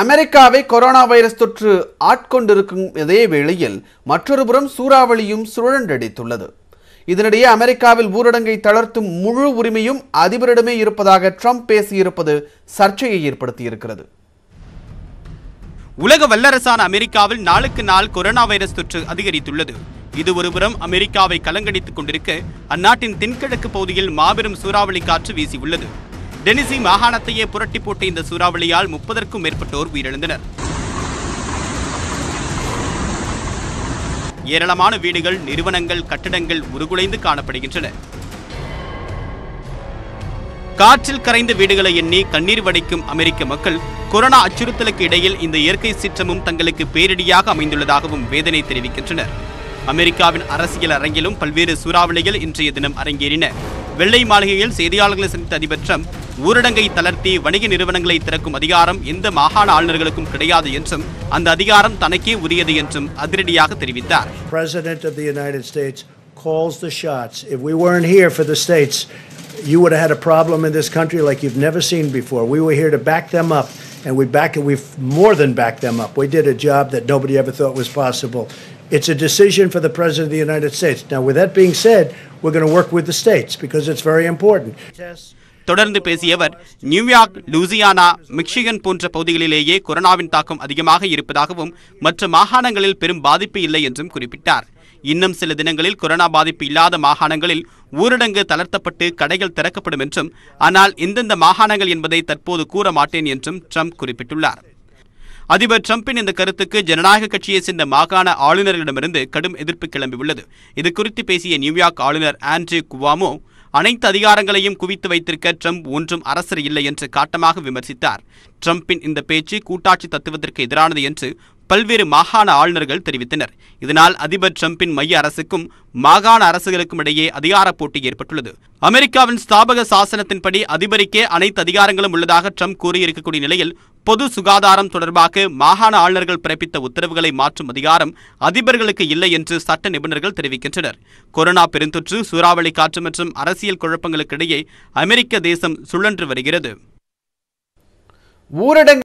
அமெரிக்காவை corona virus தொற்று ஆட்கொண்டிருக்கும் இதே வேளையில் மற்றொரு புறம் சூறாவளியும் சுழன்றடித்துள்ளது இதனிடையே அமெரிக்காவில் ஊரடங்கை தளர்த்தும் முழு உரிமையும் அதிபரிடமே இருப்பதாக ட்ரம்ப் பேசியிருப்பது சர்ச்சையை ஏற்படுத்தியிருக்கிறது உலக வல்லரசான அமெரிக்காவில் நாளுக்கு நாள் கொரோனா வைரஸ் தொற்று அதிகரித்துள்ளது இது ஒருபுறம் அமெரிக்காவை கலங்கடித்துக் கொண்டிருக்க அந்நாட்டின் தென்கிழக்கு பகுதியில் மாபெரும் சூறாவளி காற்று வீசியுள்ளது டெனிசி மாகாணத்தையே புரட்டி போட்ட இந்த சூறாவளியால் முப்பதற்கும் மேற்பட்டோர் உயிரிழந்தனர் ஏராளமான வீடுகள் நிறுவனங்கள் கட்டடங்கள் உருகுலைந்து காணப்படுகின்றன காற்றில் கரைந்த வீடுகளை எண்ணி கண்ணீர் வடிக்கும் அமெரிக்க மக்கள் கொரோனா அச்சுறுத்தலுக்கு இடையில் இந்த இயற்கை சீற்றமும் தங்களுக்கு பேரிடியாக அமைந்துள்ளதாகவும் வேதனை தெரிவிக்கின்றனர் அமெரிக்காவின் அரசியல் அரங்கிலும் பல்வேறு சூறாவளிகள் இன்றைய தினம் அரங்கேறின வெள்ளை மாளிகையில் செய்தியாளர்களை சந்தித்த அதிபர் டிரம்ப் ஊரடங்கை தளர்த்தி வணிக நிறுவனங்களை திறக்கும் அதிகாரம் எந்த மாகாண ஆளுநர்களுக்கும் கிடையாது என்றும் அந்த அதிகாரம் தனக்கே உரியது என்றும் அதிரடியாக தெரிவித்தார் President of the United States calls the shots. If we weren't here for the states, you would have had a problem in this country like you've never seen before. We were here to back them up and we back we've more than backed them up. We did a job that nobody ever thought was possible. It's a decision for the President of the United States. Now, with that being said, we're going to work with the states because it's very important. தொடர்ந்து பேசியவர் New York Louisiana Michigan போன்ற பகுதிகளிலேயே கொரோனாவின் தாக்கம் அதிகமாக இருப்பதாகவும் மற்ற மாகாணங்களில் பெரும் பாதிப்பு இல்லை என்றும் குறிப்பிட்டார் இன்னும் சில தினங்களில் கொரோனா பாதிப்பு இல்லாத மாகாணங்களில் ஊரடங்கு தளர்த்தப்பட்டு கடைகள் திறக்கப்படும் என்றும் ஆனால் எந்தெந்த மாகாணங்கள் என்பதை தற்போது கூற மாட்டேன் என்றும் ட்ரம்ப் குறிப்பிட்டுள்ளார் அதிபர் டிரம்பின் இந்த கருத்துக்கு ஜனநாயக கட்சியைச் சேர்ந்த மாகாண ஆளுநர்களிடமிருந்து கடும் எதிர்ப்பு கிளம்பியுள்ளது இதுகுறித்து பேசிய நியூயார்க் ஆளுநர் ஆண்ட்ரி குவாமோ அனைத்து அதிகாரங்களையும் குவித்து வைத்திருக்க ட்ரம்ப் ஒன்றும் அரசர் இல்லை என்று காட்டமாக விமர்சித்தார் ட்ரம்பின் இந்த பேச்சு கூட்டாட்சி தத்துவத்திற்கு எதிரானது என்று பல்வேறு மாகாண ஆளுநர்கள் தெரிவித்தனர் இதனால் அதிபர் டிரம்பின் மைய அரசுக்கும் மாகாண அரசுகளுக்கும் இடையே அதிகார போட்டி ஏற்பட்டுள்ளது அமெரிக்காவின் ஸ்தாபக சாசனத்தின்படி அதிபருக்கே அனைத்து அதிகாரங்களும் உள்ளதாக ட்ரம்ப் கூறியிருக்கக்கூடிய நிலையில் பொது சுகாதாரம் தொடர்பாக மாகாண ஆளுநர்கள் பிறப்பித்த உத்தரவுகளை மாற்றும் அதிகாரம் அதிபர்களுக்கு இல்லை என்று சட்ட நிபுணர்கள் தெரிவிக்கின்றனர் கொரோனா பெருந்தொற்று சூறாவளி காற்று மற்றும் அரசியல் குழப்பங்களுக்கிடையே அமெரிக்க தேசம் சுழன்று வருகிறது ஊரடங்கு